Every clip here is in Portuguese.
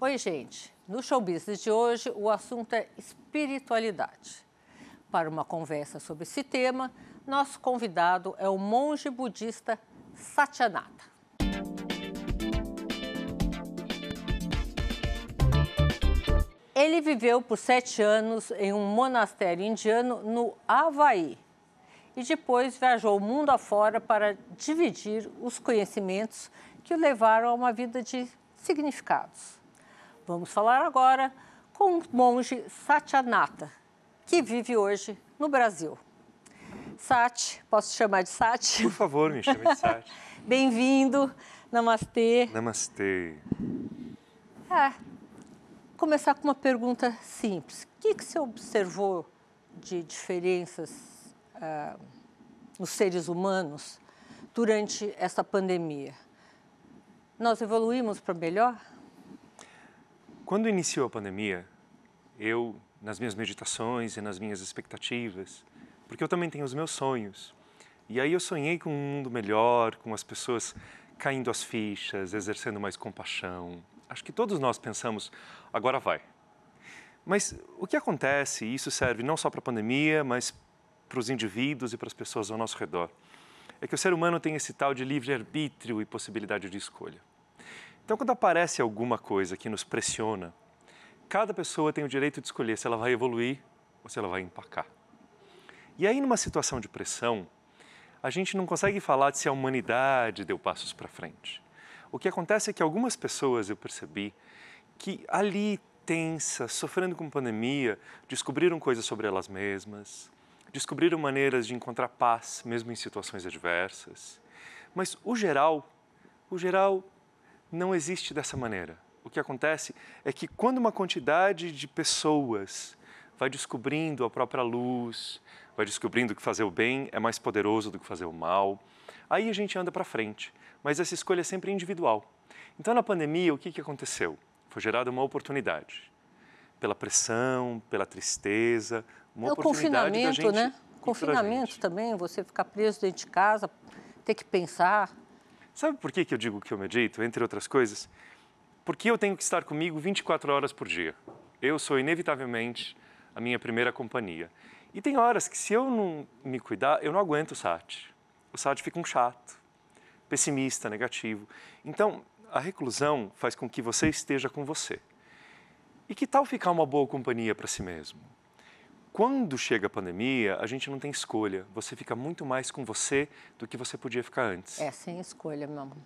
Oi, gente. No Show Business de hoje, o assunto é espiritualidade. Para uma conversa sobre esse tema, nosso convidado é o monge budista Satyanata. Ele viveu por sete anos em um monastério indiano no Havaí e depois viajou o mundo afora para dividir os conhecimentos que o levaram a uma vida de significados. Vamos falar agora com o monge Satyanata, que vive hoje no Brasil. Sat, posso te chamar de Sat? Por favor, me chame de Sati. Bem-vindo, namastê. Namastê. Ah, começar com uma pergunta simples. O que, que você observou de diferenças é, nos seres humanos durante essa pandemia? Nós evoluímos para melhor? Quando iniciou a pandemia, eu, nas minhas meditações e nas minhas expectativas, porque eu também tenho os meus sonhos, e aí eu sonhei com um mundo melhor, com as pessoas caindo as fichas, exercendo mais compaixão. Acho que todos nós pensamos, agora vai. Mas o que acontece, e isso serve não só para a pandemia, mas para os indivíduos e para as pessoas ao nosso redor, é que o ser humano tem esse tal de livre-arbítrio e possibilidade de escolha. Então, quando aparece alguma coisa que nos pressiona, cada pessoa tem o direito de escolher se ela vai evoluir ou se ela vai empacar. E aí, numa situação de pressão, a gente não consegue falar de se a humanidade deu passos para frente. O que acontece é que algumas pessoas, eu percebi, que ali tensa, sofrendo com pandemia, descobriram coisas sobre elas mesmas, descobriram maneiras de encontrar paz, mesmo em situações adversas. Mas o geral, o geral não existe dessa maneira. O que acontece é que quando uma quantidade de pessoas vai descobrindo a própria luz, vai descobrindo que fazer o bem é mais poderoso do que fazer o mal, aí a gente anda para frente. Mas essa escolha é sempre individual. Então, na pandemia, o que, que aconteceu? Foi gerada uma oportunidade. Pela pressão, pela tristeza, uma é o oportunidade confinamento, da gente... né? Confinamento também, você ficar preso dentro de casa, ter que pensar, Sabe por que, que eu digo que eu medito, entre outras coisas? Porque eu tenho que estar comigo 24 horas por dia. Eu sou, inevitavelmente, a minha primeira companhia. E tem horas que, se eu não me cuidar, eu não aguento o SAT. O SAT fica um chato, pessimista, negativo. Então, a reclusão faz com que você esteja com você. E que tal ficar uma boa companhia para si mesmo? quando chega a pandemia, a gente não tem escolha. Você fica muito mais com você do que você podia ficar antes. É, sem escolha, meu amor.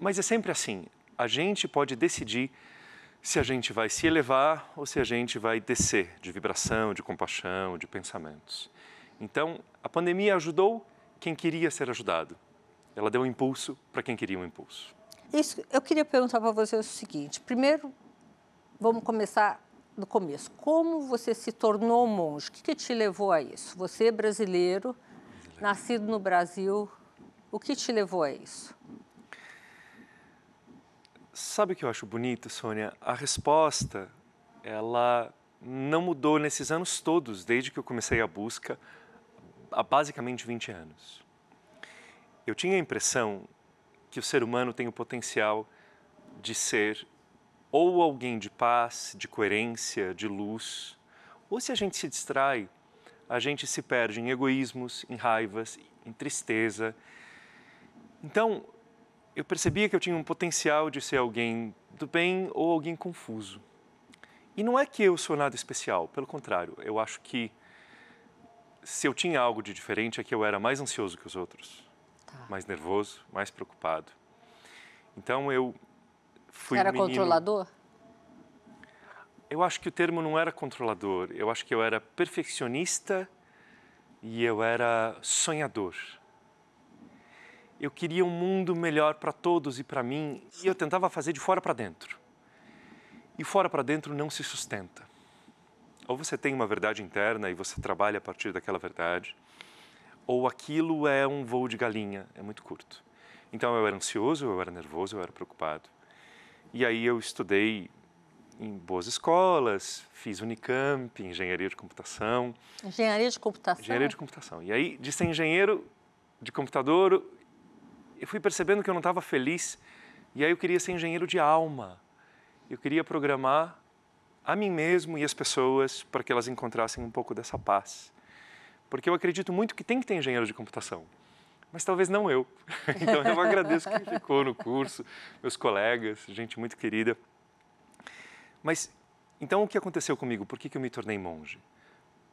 Mas é sempre assim. A gente pode decidir se a gente vai se elevar ou se a gente vai descer de vibração, de compaixão, de pensamentos. Então, a pandemia ajudou quem queria ser ajudado. Ela deu um impulso para quem queria um impulso. Isso, eu queria perguntar para você o seguinte. Primeiro, vamos começar do começo. Como você se tornou monge? O que, que te levou a isso? Você é brasileiro, nascido no Brasil, o que te levou a isso? Sabe o que eu acho bonito, Sônia? A resposta, ela não mudou nesses anos todos, desde que eu comecei a busca, há basicamente 20 anos. Eu tinha a impressão que o ser humano tem o potencial de ser ou alguém de paz, de coerência, de luz, ou se a gente se distrai, a gente se perde em egoísmos, em raivas, em tristeza. Então, eu percebia que eu tinha um potencial de ser alguém do bem ou alguém confuso. E não é que eu sou nada especial, pelo contrário, eu acho que se eu tinha algo de diferente é que eu era mais ansioso que os outros, tá. mais nervoso, mais preocupado. Então eu fui era um menino... controlador? Eu acho que o termo não era controlador. Eu acho que eu era perfeccionista e eu era sonhador. Eu queria um mundo melhor para todos e para mim, e eu tentava fazer de fora para dentro. E fora para dentro não se sustenta. Ou você tem uma verdade interna e você trabalha a partir daquela verdade, ou aquilo é um voo de galinha, é muito curto. Então eu era ansioso, eu era nervoso, eu era preocupado. E aí eu estudei em boas escolas, fiz Unicamp, engenharia de computação. Engenharia de computação? Engenharia de computação. E aí, de ser engenheiro de computador, eu fui percebendo que eu não estava feliz. E aí eu queria ser engenheiro de alma. Eu queria programar a mim mesmo e as pessoas para que elas encontrassem um pouco dessa paz. Porque eu acredito muito que tem que ter engenheiro de computação mas talvez não eu. Então eu agradeço quem ficou no curso, meus colegas, gente muito querida. Mas então o que aconteceu comigo? Por que, que eu me tornei monge?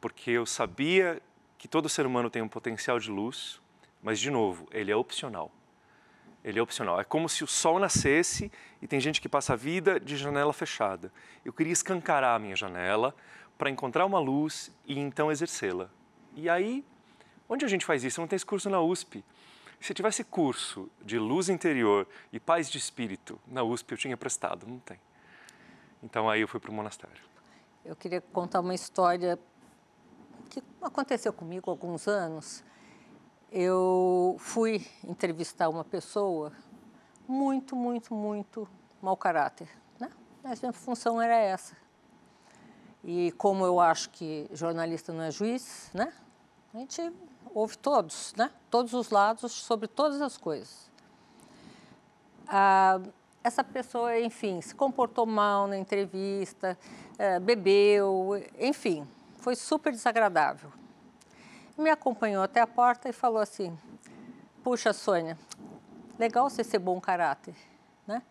Porque eu sabia que todo ser humano tem um potencial de luz, mas de novo, ele é opcional. Ele é opcional. É como se o sol nascesse e tem gente que passa a vida de janela fechada. Eu queria escancarar a minha janela para encontrar uma luz e então exercê-la. E aí Onde a gente faz isso? Não tem esse curso na USP. Se tivesse curso de luz interior e paz de espírito na USP, eu tinha prestado, não tem. Então aí eu fui para o monastério. Eu queria contar uma história que aconteceu comigo há alguns anos. Eu fui entrevistar uma pessoa muito, muito, muito mau caráter. Né? A minha função era essa. E como eu acho que jornalista não é juiz, né? a gente houve todos, né? Todos os lados, sobre todas as coisas. Ah, essa pessoa, enfim, se comportou mal na entrevista, eh, bebeu, enfim, foi super desagradável. Me acompanhou até a porta e falou assim: Puxa, Sônia, legal você ser bom caráter, né?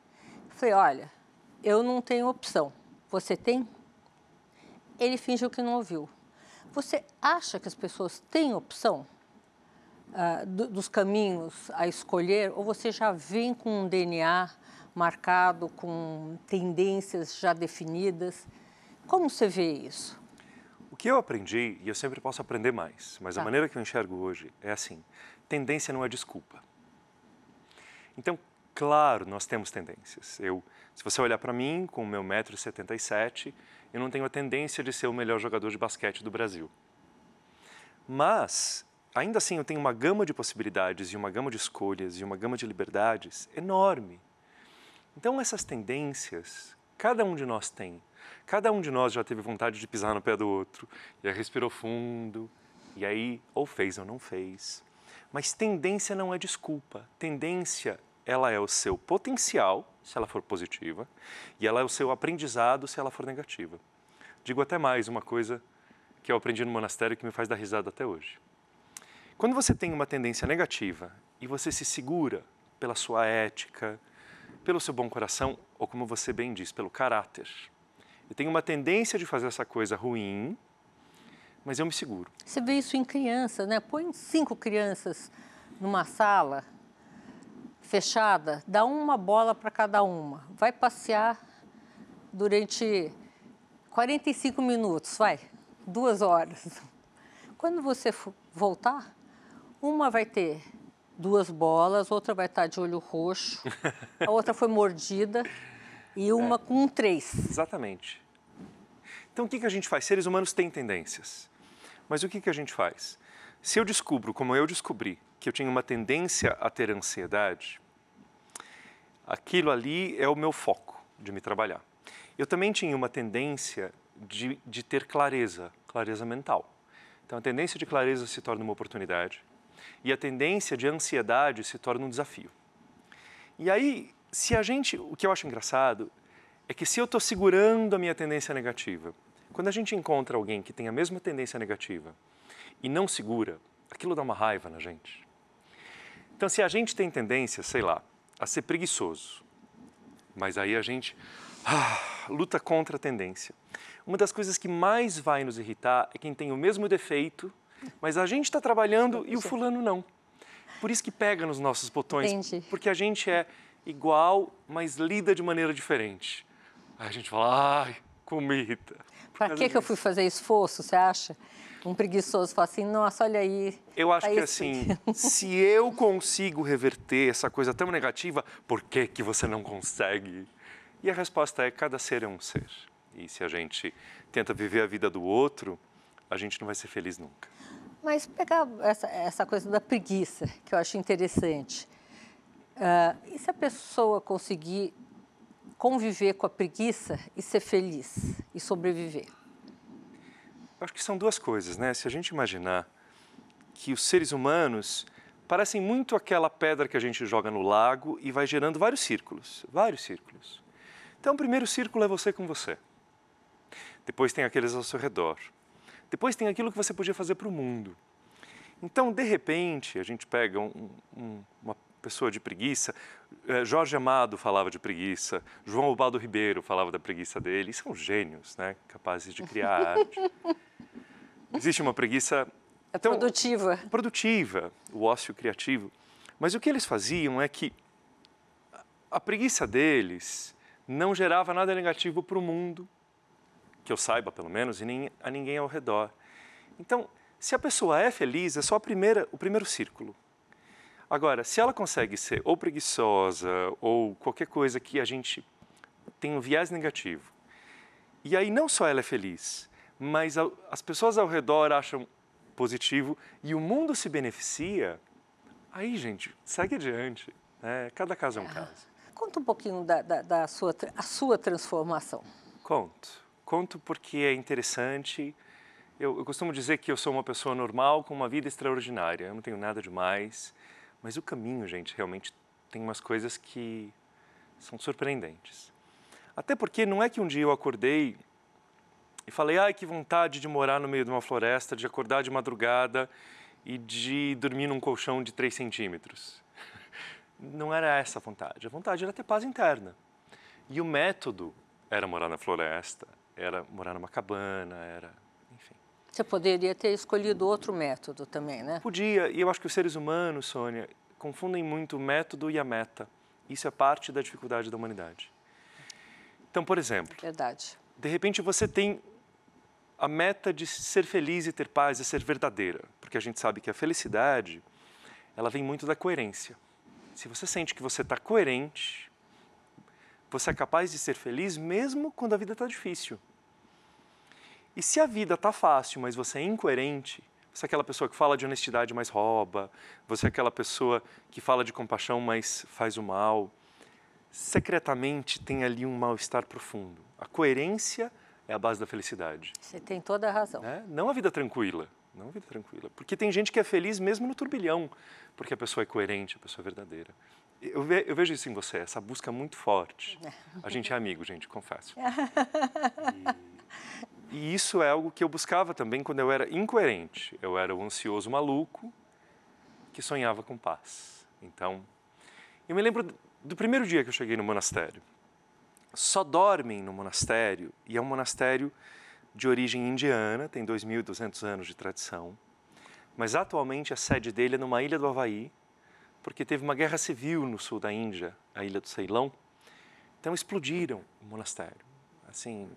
falei: Olha, eu não tenho opção, você tem? Ele fingiu que não ouviu. Você acha que as pessoas têm opção uh, do, dos caminhos a escolher ou você já vem com um DNA marcado, com tendências já definidas? Como você vê isso? O que eu aprendi, e eu sempre posso aprender mais, mas tá. a maneira que eu enxergo hoje é assim: tendência não é desculpa. Então, claro, nós temos tendências. Eu, se você olhar para mim, com o meu 1,77m, eu não tenho a tendência de ser o melhor jogador de basquete do Brasil. Mas, ainda assim, eu tenho uma gama de possibilidades e uma gama de escolhas e uma gama de liberdades enorme. Então, essas tendências, cada um de nós tem. Cada um de nós já teve vontade de pisar no pé do outro, e aí respirou fundo, e aí ou fez ou não fez. Mas tendência não é desculpa. Tendência ela é o seu potencial, se ela for positiva, e ela é o seu aprendizado, se ela for negativa. Digo até mais uma coisa que eu aprendi no monastério que me faz dar risada até hoje. Quando você tem uma tendência negativa e você se segura pela sua ética, pelo seu bom coração, ou como você bem diz, pelo caráter, eu tenho uma tendência de fazer essa coisa ruim, mas eu me seguro. Você vê isso em crianças, né? Põe cinco crianças numa sala fechada, dá uma bola para cada uma. Vai passear durante 45 minutos, vai, duas horas. Quando você voltar, uma vai ter duas bolas, outra vai estar tá de olho roxo, a outra foi mordida e é. uma é. com três. Exatamente. Então o que, que a gente faz? Seres humanos têm tendências. Mas o que, que a gente faz? Se eu descubro, como eu descobri, que eu tinha uma tendência a ter ansiedade, aquilo ali é o meu foco de me trabalhar. Eu também tinha uma tendência de, de ter clareza, clareza mental. Então, a tendência de clareza se torna uma oportunidade e a tendência de ansiedade se torna um desafio. E aí, se a gente, o que eu acho engraçado é que se eu estou segurando a minha tendência negativa, quando a gente encontra alguém que tem a mesma tendência negativa e não segura, aquilo dá uma raiva na gente. Então, se a gente tem tendência, sei lá, a ser preguiçoso, mas aí a gente ah, luta contra a tendência. Uma das coisas que mais vai nos irritar é quem tem o mesmo defeito, mas a gente está trabalhando e o fulano não. Por isso que pega nos nossos botões, Entendi. porque a gente é igual, mas lida de maneira diferente. Aí a gente fala, ai, comida. Para que, que eu fui fazer esforço, você acha? um preguiçoso fala assim, nossa, olha aí. Eu acho tá que assim, se eu consigo reverter essa coisa tão negativa, por que, que você não consegue? E a resposta é: cada ser é um ser. E se a gente tenta viver a vida do outro, a gente não vai ser feliz nunca. Mas pegar essa, essa coisa da preguiça, que eu acho interessante. Uh, e se a pessoa conseguir conviver com a preguiça e ser feliz e sobreviver? Eu acho que são duas coisas, né? Se a gente imaginar que os seres humanos parecem muito aquela pedra que a gente joga no lago e vai gerando vários círculos, vários círculos. Então, o primeiro círculo é você com você. Depois tem aqueles ao seu redor. Depois tem aquilo que você podia fazer para o mundo. Então, de repente, a gente pega um, um, uma pessoa de preguiça. É, Jorge Amado falava de preguiça, João Ubaldo Ribeiro falava da preguiça dele. E são é gênios, né? Capazes de criar arte. Existe uma preguiça. É tão produtiva. Produtiva, o ócio criativo. Mas o que eles faziam é que a preguiça deles não gerava nada negativo para o mundo, que eu saiba pelo menos, e nem a ninguém ao redor. Então, se a pessoa é feliz, é só primeira, o primeiro círculo. Agora, se ela consegue ser ou preguiçosa ou qualquer coisa que a gente tem um viés negativo, e aí não só ela é feliz, mas as pessoas ao redor acham positivo e o mundo se beneficia, aí, gente, segue adiante. Né? Cada caso é um ah, caso. Conta um pouquinho da, da, da sua, a sua transformação. Conto. Conto porque é interessante. Eu, eu costumo dizer que eu sou uma pessoa normal com uma vida extraordinária. Eu não tenho nada demais. mais mas o caminho, gente, realmente tem umas coisas que são surpreendentes. Até porque não é que um dia eu acordei e falei, ai, que vontade de morar no meio de uma floresta, de acordar de madrugada e de dormir num colchão de 3 centímetros. Não era essa a vontade. A vontade era ter paz interna. E o método era morar na floresta, era morar numa cabana, era você poderia ter escolhido outro método também, né? Podia, e eu acho que os seres humanos, Sônia, confundem muito o método e a meta. Isso é parte da dificuldade da humanidade. Então, por exemplo, verdade. De repente você tem a meta de ser feliz e ter paz e ser verdadeira, porque a gente sabe que a felicidade ela vem muito da coerência. Se você sente que você está coerente, você é capaz de ser feliz mesmo quando a vida está difícil. E se a vida está fácil, mas você é incoerente, você é aquela pessoa que fala de honestidade, mas rouba, você é aquela pessoa que fala de compaixão, mas faz o mal, secretamente tem ali um mal-estar profundo. A coerência é a base da felicidade. Você tem toda a razão. Né? Não a vida tranquila, não vida tranquila. Porque tem gente que é feliz mesmo no turbilhão, porque a pessoa é coerente, a pessoa é verdadeira. Eu, ve, eu vejo isso em você, essa busca muito forte. É. A gente é amigo, gente, confesso. E... E isso é algo que eu buscava também quando eu era incoerente. Eu era o um ansioso maluco que sonhava com paz. Então, eu me lembro do primeiro dia que eu cheguei no monastério. Só dormem no monastério, e é um monastério de origem indiana, tem 2.200 anos de tradição, mas atualmente a sede dele é numa ilha do Havaí, porque teve uma guerra civil no sul da Índia, a ilha do Ceilão, então explodiram o monastério. Assim,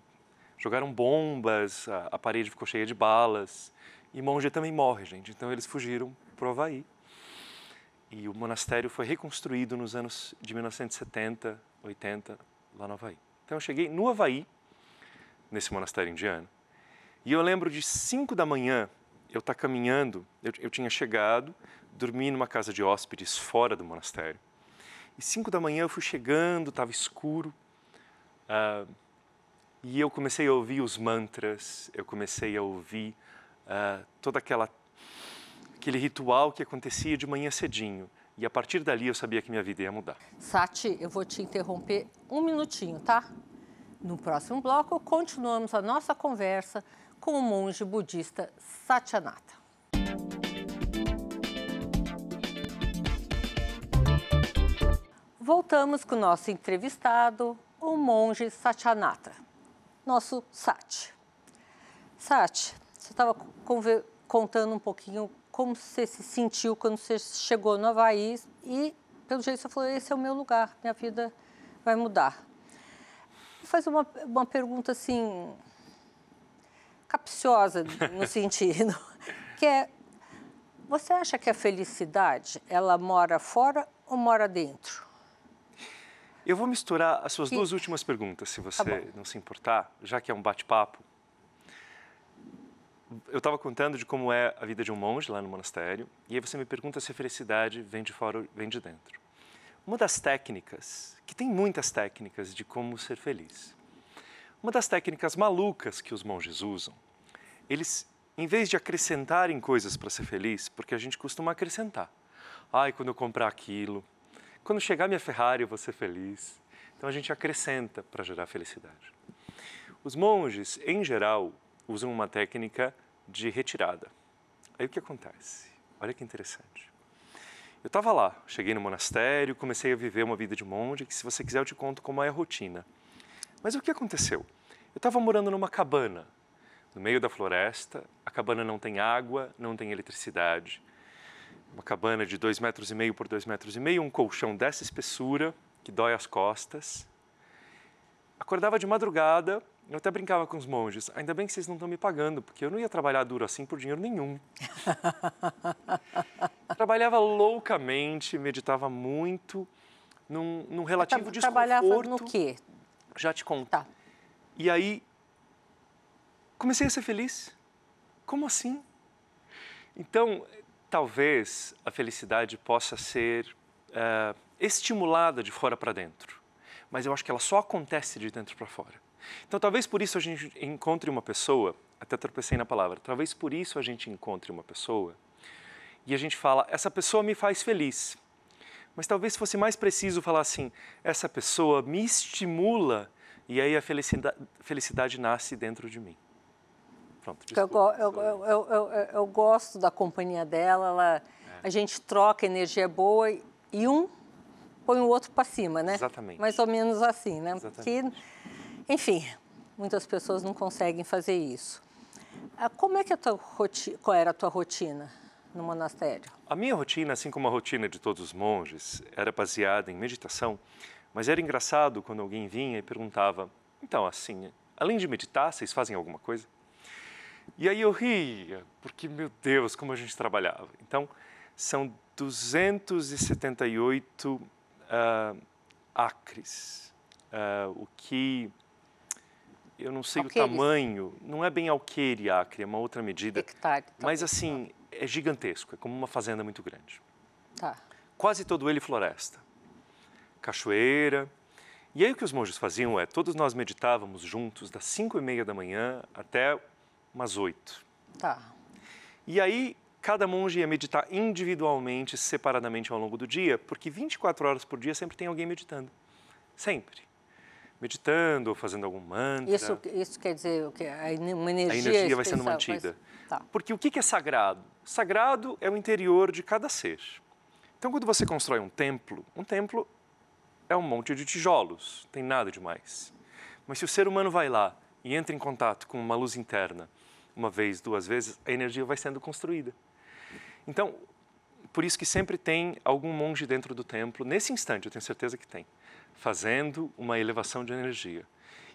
jogaram bombas, a, a parede ficou cheia de balas. E Monge também morre, gente. Então eles fugiram para o Havaí. E o monastério foi reconstruído nos anos de 1970, 80, lá no Havaí. Então eu cheguei no Havaí, nesse monastério indiano, e eu lembro de 5 da manhã, eu estar tá caminhando, eu, eu, tinha chegado, dormi numa casa de hóspedes fora do monastério. E 5 da manhã eu fui chegando, estava escuro, uh, e eu comecei a ouvir os mantras, eu comecei a ouvir uh, toda aquela aquele ritual que acontecia de manhã cedinho. E a partir dali eu sabia que minha vida ia mudar. Sati, eu vou te interromper um minutinho, tá? No próximo bloco, continuamos a nossa conversa com o monge budista Satyanata. Voltamos com o nosso entrevistado, o monge Satyanata nosso Sati. Sati, você estava contando um pouquinho como você se sentiu quando você chegou no Havaí e, pelo jeito, você falou, esse é o meu lugar, minha vida vai mudar. Faz uma, uma pergunta, assim, capciosa no sentido, que é, você acha que a felicidade, ela mora fora ou mora dentro? Eu vou misturar as suas Sim. duas últimas perguntas, se você tá não se importar, já que é um bate-papo. Eu estava contando de como é a vida de um monge lá no monastério, e aí você me pergunta se a felicidade vem de fora ou vem de dentro. Uma das técnicas, que tem muitas técnicas de como ser feliz, uma das técnicas malucas que os monges usam, eles, em vez de acrescentarem coisas para ser feliz, porque a gente costuma acrescentar. Ai, quando eu comprar aquilo, quando chegar minha Ferrari, eu vou ser feliz. Então a gente acrescenta para gerar felicidade. Os monges, em geral, usam uma técnica de retirada. Aí o que acontece? Olha que interessante. Eu estava lá, cheguei no monastério, comecei a viver uma vida de monge, que se você quiser eu te conto como é a rotina. Mas o que aconteceu? Eu estava morando numa cabana, no meio da floresta, a cabana não tem água, não tem eletricidade, uma cabana de dois metros e meio por dois metros e meio, um colchão dessa espessura, que dói as costas. Acordava de madrugada, eu até brincava com os monges, ainda bem que vocês não estão me pagando, porque eu não ia trabalhar duro assim por dinheiro nenhum. Trabalhava loucamente, meditava muito, num, num relativo tra trabalhava desconforto. Trabalhava no quê? Já te conto. Tá. E aí, comecei a ser feliz. Como assim? Então, talvez a felicidade possa ser uh, estimulada de fora para dentro, mas eu acho que ela só acontece de dentro para fora. Então, talvez por isso a gente encontre uma pessoa, até tropecei na palavra, talvez por isso a gente encontre uma pessoa e a gente fala, essa pessoa me faz feliz. Mas talvez fosse mais preciso falar assim, essa pessoa me estimula e aí a felicidade, felicidade nasce dentro de mim. Pronto, desculpa. Eu, eu, eu, eu, gosto da companhia dela, ela, é. a gente troca energia boa e um põe o outro para cima, né? Exatamente. Mais ou menos assim, né? Exatamente. Que, enfim, muitas pessoas não conseguem fazer isso. Ah, como é que é a tua rotina, qual era a tua rotina no monastério? A minha rotina, assim como a rotina de todos os monges, era baseada em meditação, mas era engraçado quando alguém vinha e perguntava: "Então, assim, além de meditar, vocês fazem alguma coisa?" E aí eu ria, porque, meu Deus, como a gente trabalhava. Então, são 278 uh, ah, acres, uh, o que eu não sei Alqueires. o tamanho, não é bem alqueire acre, é uma outra medida. Hectare, mas assim, é gigantesco, é como uma fazenda muito grande. Tá. Quase todo ele floresta, cachoeira. E aí o que os monges faziam é, todos nós meditávamos juntos das 5 e meia da manhã até umas oito. Tá. E aí, cada monge ia meditar individualmente, separadamente ao longo do dia, porque 24 horas por dia sempre tem alguém meditando. Sempre. Meditando ou fazendo algum mantra. Isso, isso quer dizer o quê? A, uma energia, a energia vai sendo mantida. Mas... Tá. Porque o que é sagrado? Sagrado é o interior de cada ser. Então, quando você constrói um templo, um templo é um monte de tijolos, tem nada demais. Mas se o ser humano vai lá e entra em contato com uma luz interna, uma vez, duas vezes, a energia vai sendo construída. Então, por isso que sempre tem algum monge dentro do templo, nesse instante, eu tenho certeza que tem, fazendo uma elevação de energia.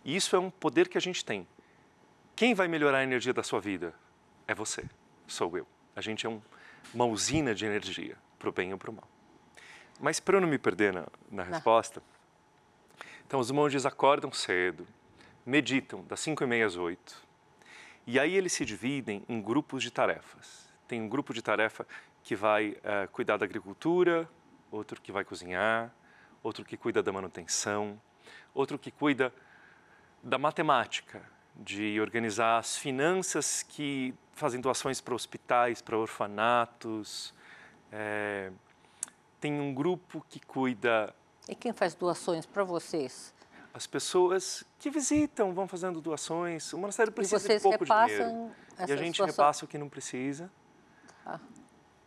E isso é um poder que a gente tem. Quem vai melhorar a energia da sua vida? É você, sou eu. A gente é um, uma usina de energia, para o bem ou para o mal. Mas para eu não me perder na, na tá. resposta, então os monges acordam cedo, meditam das 5 e meia às 8, e aí eles se dividem em grupos de tarefas. Tem um grupo de tarefa que vai uh, cuidar da agricultura, outro que vai cozinhar, outro que cuida da manutenção, outro que cuida da matemática, de organizar as finanças que fazem doações para hospitais, para orfanatos. É... tem um grupo que cuida. E quem faz doações para vocês? as pessoas que visitam vão fazendo doações. O monastério precisa de pouco dinheiro. E a gente situação. repassa o que não precisa. Tá.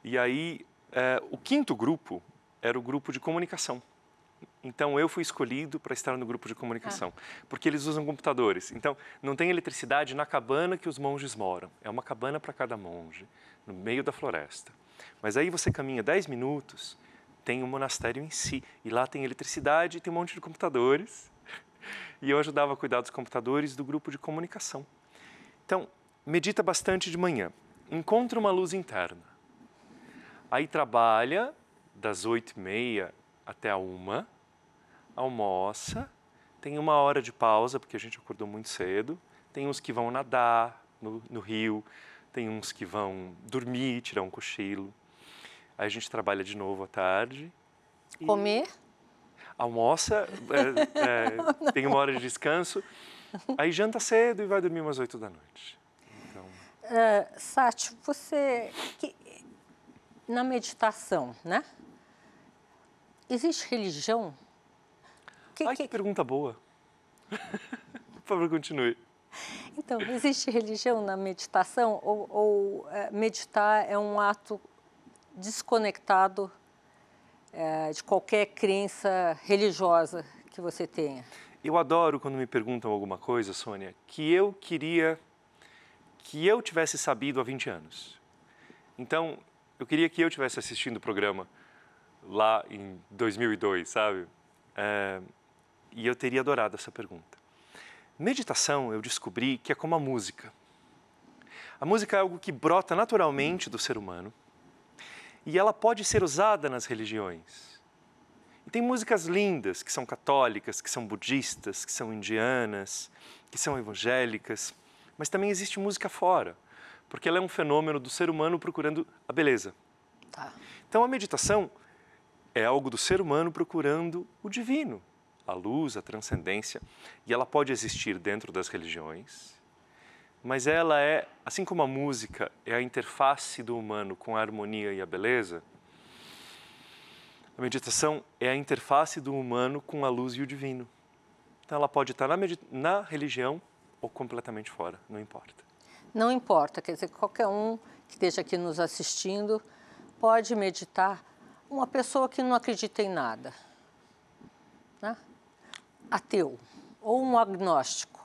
E aí, é, o quinto grupo era o grupo de comunicação. Então eu fui escolhido para estar no grupo de comunicação, ah. porque eles usam computadores. Então não tem eletricidade na cabana que os monges moram. É uma cabana para cada monge, no meio da floresta. Mas aí você caminha 10 minutos, tem o um monastério em si, e lá tem eletricidade, tem um monte de computadores e eu ajudava a cuidar dos computadores do grupo de comunicação. Então, medita bastante de manhã, encontra uma luz interna. Aí trabalha das oito e meia até a uma, almoça, tem uma hora de pausa, porque a gente acordou muito cedo, tem uns que vão nadar no, no rio, tem uns que vão dormir, tirar um cochilo. Aí a gente trabalha de novo à tarde. Comer? almoça, é, é, tem uma hora de descanso, aí janta cedo e vai dormir umas oito da noite. Então... Uh, você. Que, na meditação, né? Existe religião? Que, Ai, que... que pergunta boa. Por favor, continue. Então, existe religião na meditação ou, ou é, meditar é um ato desconectado é, de qualquer crença religiosa que você tenha. Eu adoro quando me perguntam alguma coisa, Sônia, que eu queria que eu tivesse sabido há 20 anos. Então, eu queria que eu tivesse assistindo o programa lá em 2002, sabe? É, e eu teria adorado essa pergunta. Meditação, eu descobri que é como a música. A música é algo que brota naturalmente do ser humano e ela pode ser usada nas religiões. E tem músicas lindas que são católicas, que são budistas, que são indianas, que são evangélicas, mas também existe música fora, porque ela é um fenômeno do ser humano procurando a beleza. Tá. Então a meditação é algo do ser humano procurando o divino, a luz, a transcendência, e ela pode existir dentro das religiões mas ela é, assim como a música é a interface do humano com a harmonia e a beleza, a meditação é a interface do humano com a luz e o divino. Então ela pode estar na, na religião ou completamente fora, não importa. Não importa, quer dizer, qualquer um que esteja aqui nos assistindo pode meditar. Uma pessoa que não acredita em nada, né? ateu ou um agnóstico.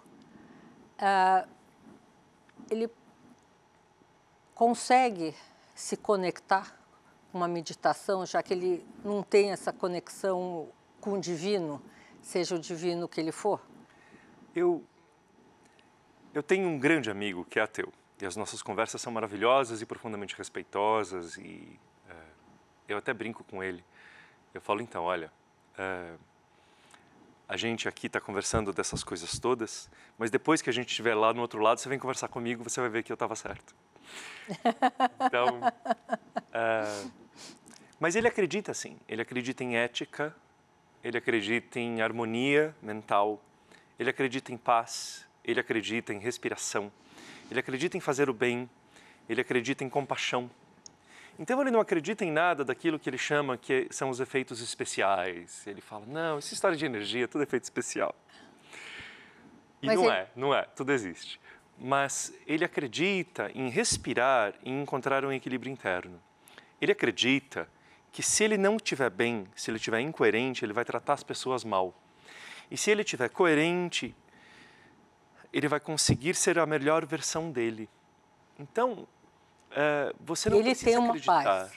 Uh, ele consegue se conectar com uma meditação, já que ele não tem essa conexão com o divino, seja o divino que ele for? Eu eu tenho um grande amigo que é ateu e as nossas conversas são maravilhosas e profundamente respeitosas e é, eu até brinco com ele. Eu falo então, olha, é, a gente aqui está conversando dessas coisas todas, mas depois que a gente estiver lá no outro lado, você vem conversar comigo, você vai ver que eu estava certo. Então, uh, mas ele acredita sim. Ele acredita em ética, ele acredita em harmonia mental, ele acredita em paz, ele acredita em respiração, ele acredita em fazer o bem, ele acredita em compaixão. Então ele não acredita em nada daquilo que ele chama que são os efeitos especiais. Ele fala: não, essa é história de energia é tudo efeito especial. E Mas não ele... é, não é, tudo existe. Mas ele acredita em respirar e encontrar um equilíbrio interno. Ele acredita que se ele não estiver bem, se ele estiver incoerente, ele vai tratar as pessoas mal. E se ele estiver coerente, ele vai conseguir ser a melhor versão dele. Então, ah, você não ele precisa tem uma acreditar. Paz.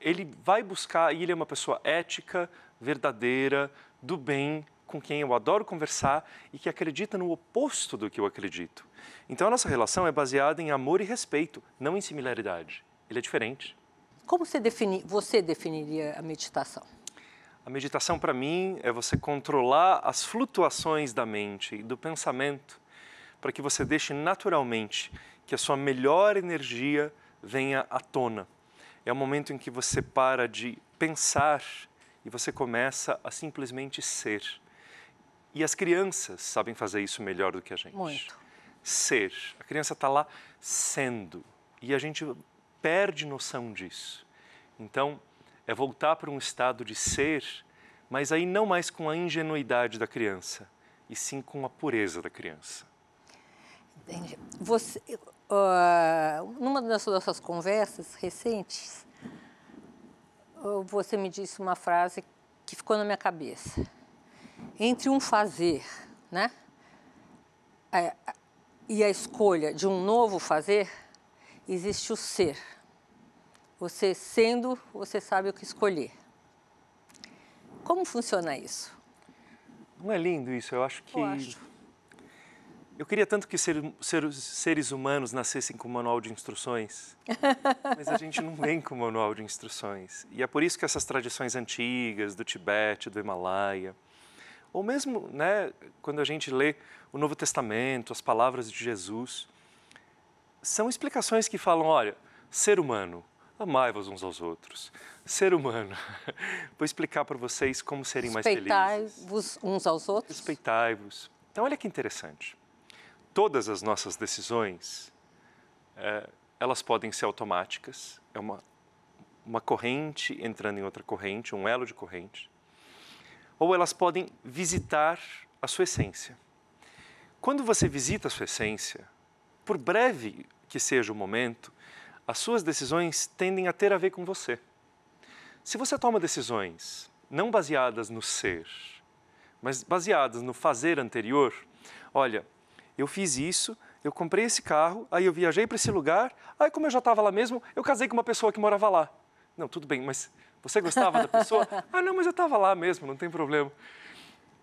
Ele vai buscar, e ele é uma pessoa ética, verdadeira, do bem, com quem eu adoro conversar e que acredita no oposto do que eu acredito. Então a nossa relação é baseada em amor e respeito, não em similaridade. Ele é diferente. Como você, defini você definiria a meditação? A meditação, para mim, é você controlar as flutuações da mente e do pensamento para que você deixe naturalmente que a sua melhor energia venha à tona. É o momento em que você para de pensar e você começa a simplesmente ser. E as crianças sabem fazer isso melhor do que a gente. Muito. Ser. A criança está lá sendo. E a gente perde noção disso. Então, é voltar para um estado de ser, mas aí não mais com a ingenuidade da criança, e sim com a pureza da criança. Entendi. Você, ah, numa das nossas conversas recentes, ah, você me disse uma frase que ficou na minha cabeça. Entre um fazer, né? É, e a escolha de um novo fazer, existe o ser. Você sendo, você sabe o que escolher. Como funciona isso? Não é lindo isso? Eu acho que Eu acho. Eu queria tanto que ser, ser, seres humanos nascessem com o manual de instruções, mas a gente não vem com o manual de instruções. E é por isso que essas tradições antigas do Tibete, do Himalaia, ou mesmo né, quando a gente lê o Novo Testamento, as palavras de Jesus, são explicações que falam: olha, ser humano, amai-vos uns aos outros. Ser humano. Vou explicar para vocês como serem mais felizes. Respeitai-vos uns aos outros. Respeitai-vos. Então, olha que interessante todas as nossas decisões, é, elas podem ser automáticas, é uma, uma corrente entrando em outra corrente, um elo de corrente, ou elas podem visitar a sua essência. Quando você visita a sua essência, por breve que seja o momento, as suas decisões tendem a ter a ver com você. Se você toma decisões não baseadas no ser, mas baseadas no fazer anterior, olha, eu fiz isso, eu comprei esse carro, aí eu viajei para esse lugar, aí como eu já estava lá mesmo, eu casei com uma pessoa que morava lá. Não, tudo bem, mas você gostava da pessoa? Ah, não, mas eu estava lá mesmo, não tem problema.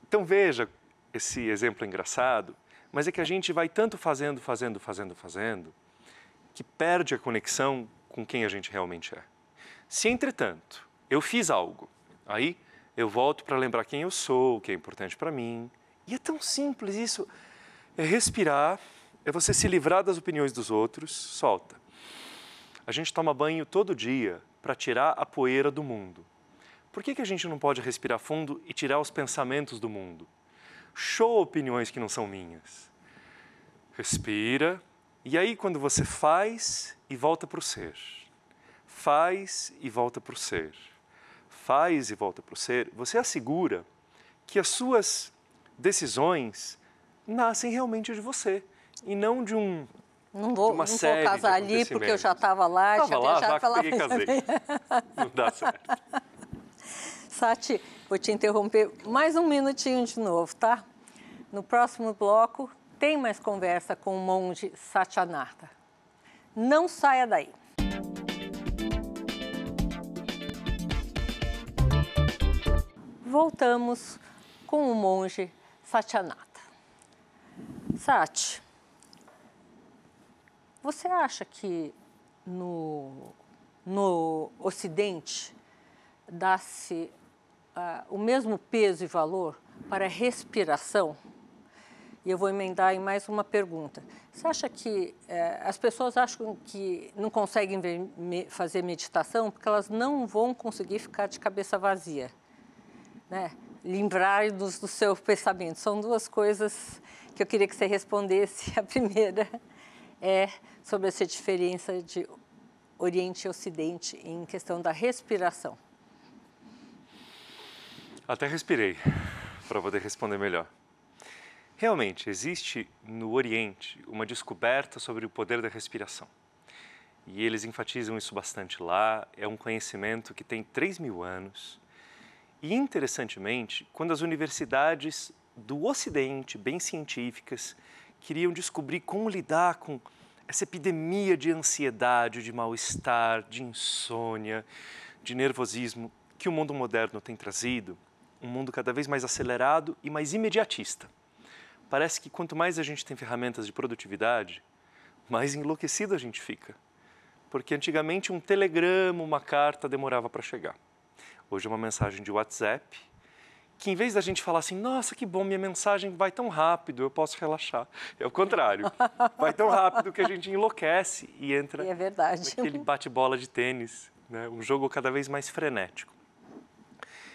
Então veja esse exemplo engraçado, mas é que a gente vai tanto fazendo, fazendo, fazendo, fazendo, que perde a conexão com quem a gente realmente é. Se, entretanto, eu fiz algo, aí eu volto para lembrar quem eu sou, o que é importante para mim. E é tão simples isso. É respirar, é você se livrar das opiniões dos outros, solta. A gente toma banho todo dia para tirar a poeira do mundo. Por que, que a gente não pode respirar fundo e tirar os pensamentos do mundo? Show opiniões que não são minhas. Respira, e aí quando você faz e volta para o ser, faz e volta para o ser, faz e volta para o ser, você assegura que as suas decisões nascem realmente de você e não de um não vou, não vou casar ali porque eu já estava lá, tava já lá, já estava peguei, casei. não dá certo. Sati, vou te interromper mais um minutinho de novo, tá? No próximo bloco tem mais conversa com o monge Satyanartha. Não saia daí. Voltamos com o monge Satyanartha. Sati, você acha que no, no Ocidente dá-se uh, o mesmo peso e valor para a respiração? E eu vou emendar em mais uma pergunta. Você acha que eh, as pessoas acham que não conseguem ver, me, fazer meditação porque elas não vão conseguir ficar de cabeça vazia, né? Lembrar dos do seu pensamento são duas coisas que eu queria que você respondesse. A primeira é sobre essa diferença de Oriente e Ocidente em questão da respiração. Até respirei para poder responder melhor. Realmente, existe no Oriente uma descoberta sobre o poder da respiração. E eles enfatizam isso bastante lá. É um conhecimento que tem 3 mil anos. E, interessantemente, quando as universidades do Ocidente, bem científicas, queriam descobrir como lidar com essa epidemia de ansiedade, de mal-estar, de insônia, de nervosismo que o mundo moderno tem trazido, um mundo cada vez mais acelerado e mais imediatista. Parece que quanto mais a gente tem ferramentas de produtividade, mais enlouquecido a gente fica. Porque antigamente um telegrama, uma carta demorava para chegar. Hoje é uma mensagem de WhatsApp, que em vez da gente falar assim, nossa, que bom, minha mensagem vai tão rápido, eu posso relaxar. É o contrário. Vai tão rápido que a gente enlouquece e entra e é verdade. naquele bate-bola de tênis, né? um jogo cada vez mais frenético.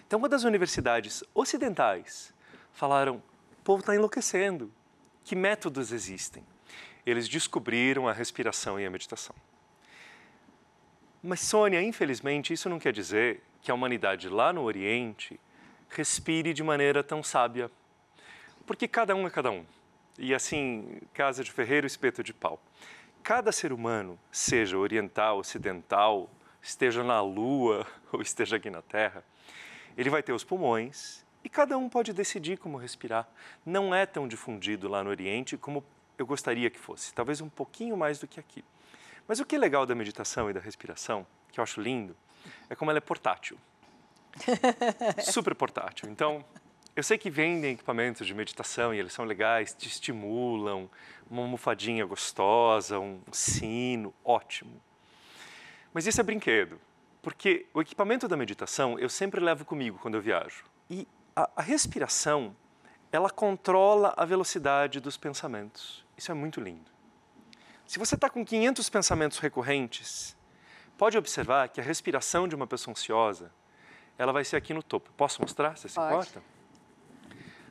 Então, uma das universidades ocidentais falaram, o povo está enlouquecendo, que métodos existem? Eles descobriram a respiração e a meditação. Mas, Sônia, infelizmente, isso não quer dizer que a humanidade lá no Oriente respire de maneira tão sábia. Porque cada um é cada um. E assim, casa de ferreiro, espeto de pau. Cada ser humano, seja oriental, ocidental, esteja na lua ou esteja aqui na terra, ele vai ter os pulmões e cada um pode decidir como respirar. Não é tão difundido lá no Oriente como eu gostaria que fosse, talvez um pouquinho mais do que aqui. Mas o que é legal da meditação e da respiração, que eu acho lindo, é como ela é portátil. Super portátil. Então, eu sei que vendem equipamentos de meditação e eles são legais, te estimulam, uma almofadinha gostosa, um sino, ótimo. Mas isso é brinquedo, porque o equipamento da meditação eu sempre levo comigo quando eu viajo. E a, a respiração, ela controla a velocidade dos pensamentos. Isso é muito lindo. Se você está com 500 pensamentos recorrentes, pode observar que a respiração de uma pessoa ansiosa ela vai ser aqui no topo. Posso mostrar? Você se Pode. importa?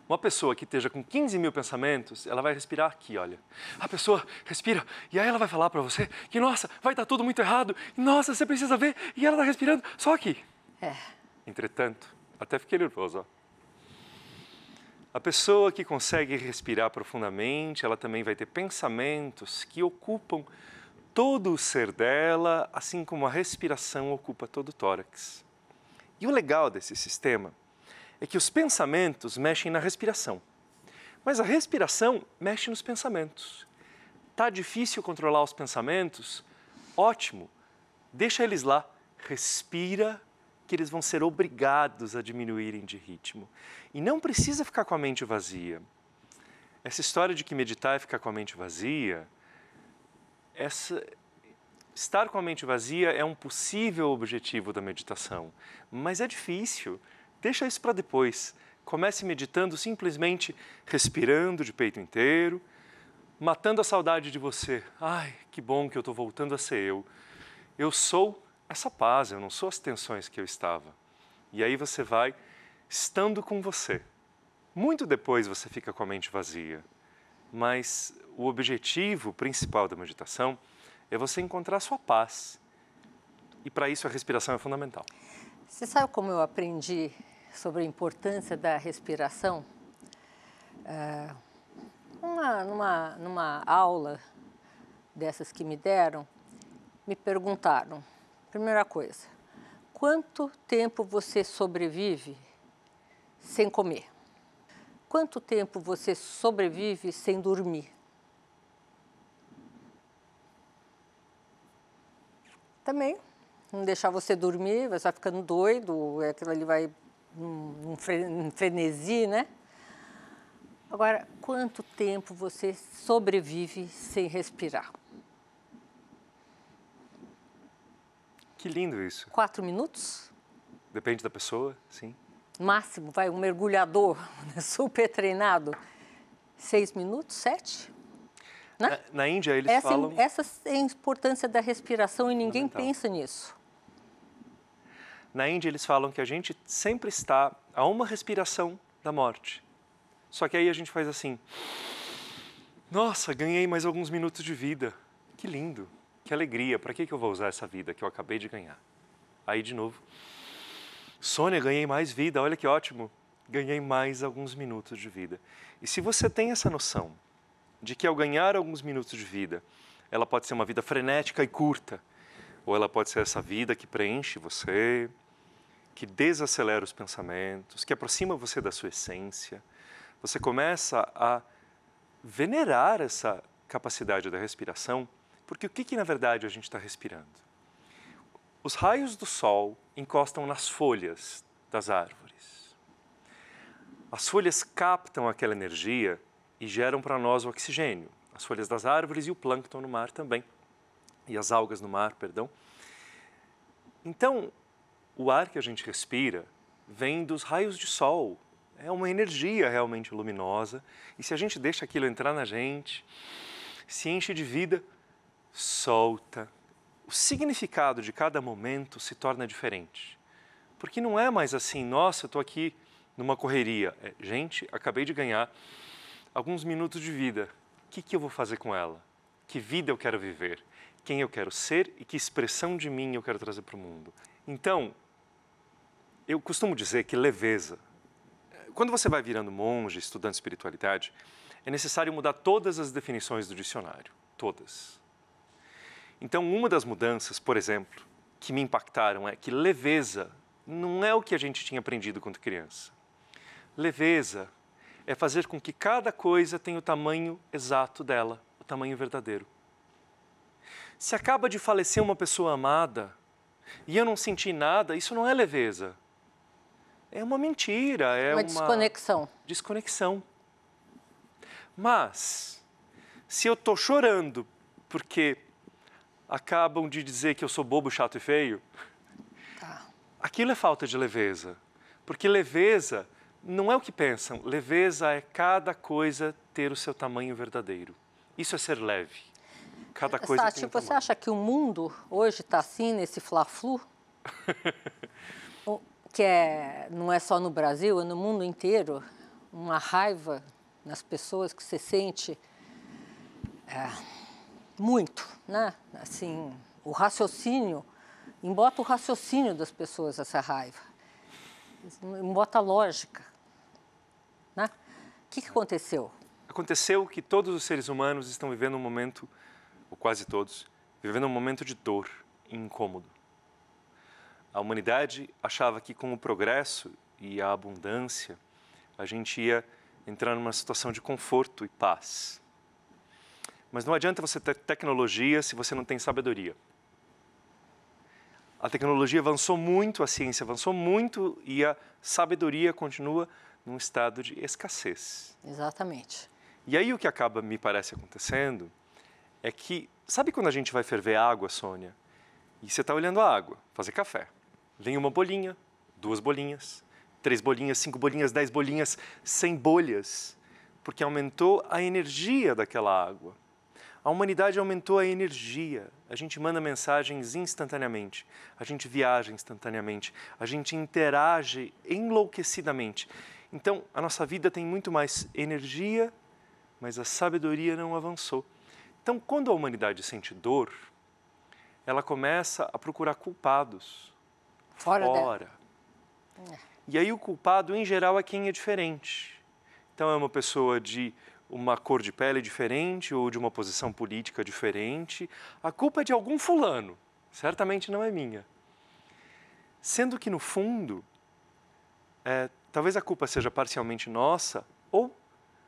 Uma pessoa que esteja com 15 mil pensamentos, ela vai respirar aqui, olha. A pessoa respira e aí ela vai falar para você que, nossa, vai estar tá tudo muito errado, nossa, você precisa ver, e ela está respirando só aqui. É. Entretanto, até fiquei nervoso, ó. A pessoa que consegue respirar profundamente, ela também vai ter pensamentos que ocupam todo o ser dela, assim como a respiração ocupa todo o tórax. E o legal desse sistema é que os pensamentos mexem na respiração, mas a respiração mexe nos pensamentos. Tá difícil controlar os pensamentos? Ótimo, deixa eles lá, respira que eles vão ser obrigados a diminuírem de ritmo. E não precisa ficar com a mente vazia. Essa história de que meditar é ficar com a mente vazia, essa, Estar com a mente vazia é um possível objetivo da meditação, mas é difícil. Deixa isso para depois. Comece meditando simplesmente respirando de peito inteiro, matando a saudade de você. Ai, que bom que eu estou voltando a ser eu. Eu sou essa paz, eu não sou as tensões que eu estava. E aí você vai estando com você. Muito depois você fica com a mente vazia, mas o objetivo principal da meditação é você encontrar a sua paz. E para isso a respiração é fundamental. Você sabe como eu aprendi sobre a importância da respiração? É, uma, numa, numa aula dessas que me deram, me perguntaram, primeira coisa, quanto tempo você sobrevive sem comer? Quanto tempo você sobrevive sem dormir? também. Não deixar você dormir, você vai ficando doido, é aquilo ali vai hum, um, um frenesi, né? Agora, quanto tempo você sobrevive sem respirar? Que lindo isso. Quatro minutos? Depende da pessoa, sim. Máximo, vai, um mergulhador super treinado. Seis minutos, sete? Né? Na, na, Índia, eles essa, falam... Essa é a importância da respiração e ninguém pensa nisso. Na Índia, eles falam que a gente sempre está a uma respiração da morte. Só que aí a gente faz assim... Nossa, ganhei mais alguns minutos de vida. Que lindo, que alegria. Para que, que eu vou usar essa vida que eu acabei de ganhar? Aí, de novo... Sônia, ganhei mais vida, olha que ótimo. Ganhei mais alguns minutos de vida. E se você tem essa noção de que ao ganhar alguns minutos de vida, ela pode ser uma vida frenética e curta, ou ela pode ser essa vida que preenche você, que desacelera os pensamentos, que aproxima você da sua essência. Você começa a venerar essa capacidade da respiração, porque o que, que na verdade a gente está respirando? Os raios do sol encostam nas folhas das árvores. As folhas captam aquela energia e geram para nós o oxigênio, as folhas das árvores e o plâncton no mar também, e as algas no mar, perdão. Então, o ar que a gente respira vem dos raios de sol. É uma energia realmente luminosa, e se a gente deixa aquilo entrar na gente, se enche de vida, solta. O significado de cada momento se torna diferente. Porque não é mais assim, nossa, estou aqui numa correria. É, gente, acabei de ganhar alguns minutos de vida. O que, que eu vou fazer com ela? Que vida eu quero viver? Quem eu quero ser e que expressão de mim eu quero trazer para o mundo? Então, eu costumo dizer que leveza. Quando você vai virando monge, estudando espiritualidade, é necessário mudar todas as definições do dicionário. Todas. Então, uma das mudanças, por exemplo, que me impactaram é que leveza não é o que a gente tinha aprendido quando criança. Leveza, é fazer com que cada coisa tenha o tamanho exato dela, o tamanho verdadeiro. Se acaba de falecer uma pessoa amada e eu não senti nada, isso não é leveza. É uma mentira, é uma, uma desconexão. Desconexão. Mas se eu estou chorando porque acabam de dizer que eu sou bobo, chato e feio, tá. aquilo é falta de leveza. Porque leveza não é o que pensam. Leveza é cada coisa ter o seu tamanho verdadeiro. Isso é ser leve. Cada coisa Sati, tem um você acha que o mundo hoje está assim, nesse fla-flu? que é, não é só no Brasil, é no mundo inteiro. Uma raiva nas pessoas que você sente é, muito, né? Assim, o raciocínio, embota o raciocínio das pessoas essa raiva embota lógica. Né? O que, que aconteceu? Aconteceu que todos os seres humanos estão vivendo um momento, ou quase todos, vivendo um momento de dor e incômodo. A humanidade achava que com o progresso e a abundância, a gente ia entrar numa situação de conforto e paz. Mas não adianta você ter tecnologia se você não tem sabedoria. A tecnologia avançou muito, a ciência avançou muito e a sabedoria continua num estado de escassez. Exatamente. E aí o que acaba, me parece, acontecendo é que, sabe quando a gente vai ferver água, Sônia? E você está olhando a água, fazer café. Vem uma bolinha, duas bolinhas, três bolinhas, cinco bolinhas, dez bolinhas, cem bolhas, porque aumentou a energia daquela água. A humanidade aumentou a energia. A gente manda mensagens instantaneamente, a gente viaja instantaneamente, a gente interage enlouquecidamente. Então, a nossa vida tem muito mais energia, mas a sabedoria não avançou. Então, quando a humanidade sente dor, ela começa a procurar culpados. Fora. fora. E aí, o culpado, em geral, é quem é diferente. Então, é uma pessoa de uma cor de pele diferente ou de uma posição política diferente. A culpa é de algum fulano. Certamente não é minha. Sendo que, no fundo, é, Talvez a culpa seja parcialmente nossa ou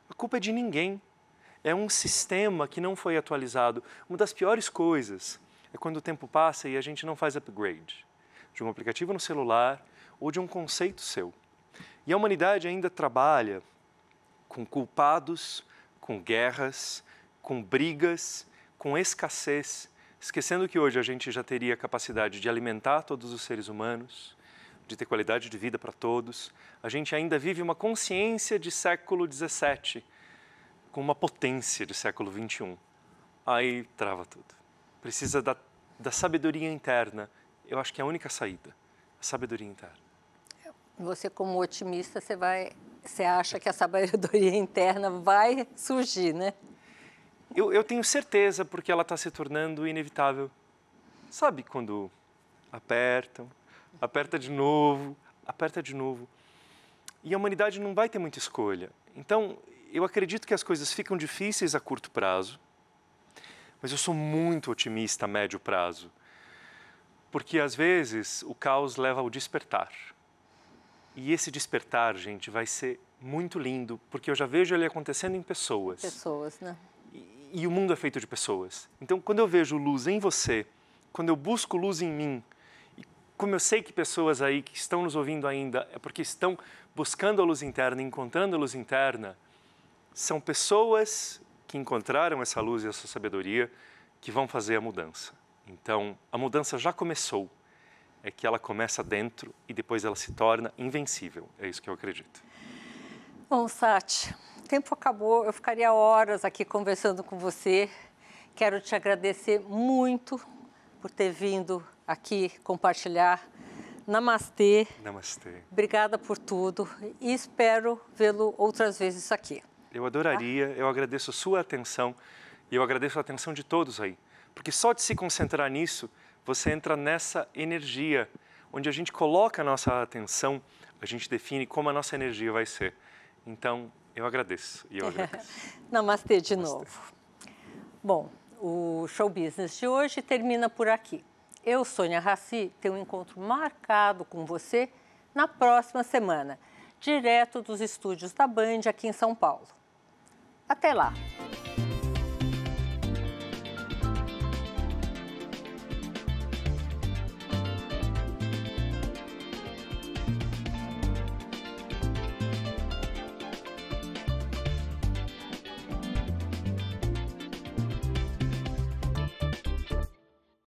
a culpa é de ninguém. É um sistema que não foi atualizado. Uma das piores coisas é quando o tempo passa e a gente não faz upgrade de um aplicativo no celular ou de um conceito seu. E a humanidade ainda trabalha com culpados, com guerras, com brigas, com escassez, esquecendo que hoje a gente já teria a capacidade de alimentar todos os seres humanos, de ter qualidade de vida para todos, a gente ainda vive uma consciência de século XVII, com uma potência de século XXI. Aí trava tudo. Precisa da, da sabedoria interna. Eu acho que é a única saída, a sabedoria interna. Você, como otimista, você vai, você acha que a sabedoria interna vai surgir, né? Eu, eu tenho certeza porque ela está se tornando inevitável. Sabe quando apertam, aperta de novo, aperta de novo. E a humanidade não vai ter muita escolha. Então, eu acredito que as coisas ficam difíceis a curto prazo, mas eu sou muito otimista a médio prazo. Porque às vezes o caos leva ao despertar. E esse despertar, gente, vai ser muito lindo, porque eu já vejo ele acontecendo em pessoas. Pessoas, né? E, e o mundo é feito de pessoas. Então, quando eu vejo luz em você, quando eu busco luz em mim, como eu sei que pessoas aí que estão nos ouvindo ainda é porque estão buscando a luz interna, encontrando a luz interna, são pessoas que encontraram essa luz e essa sabedoria que vão fazer a mudança. Então, a mudança já começou. É que ela começa dentro e depois ela se torna invencível. É isso que eu acredito. Bom, Sati, o tempo acabou. Eu ficaria horas aqui conversando com você. Quero te agradecer muito por ter vindo aqui compartilhar. Namastê. Namastê. Obrigada por tudo e espero vê-lo outras vezes aqui. Eu adoraria, tá? eu agradeço sua atenção e eu agradeço a atenção de todos aí. Porque só de se concentrar nisso, você entra nessa energia, onde a gente coloca a nossa atenção, a gente define como a nossa energia vai ser. Então, eu agradeço e eu agradeço. Namastê de Namastê. novo. Bom, o show business de hoje termina por aqui. Eu, Sônia Raci, tenho um encontro marcado com você na próxima semana, direto dos estúdios da Band aqui em São Paulo. Até lá!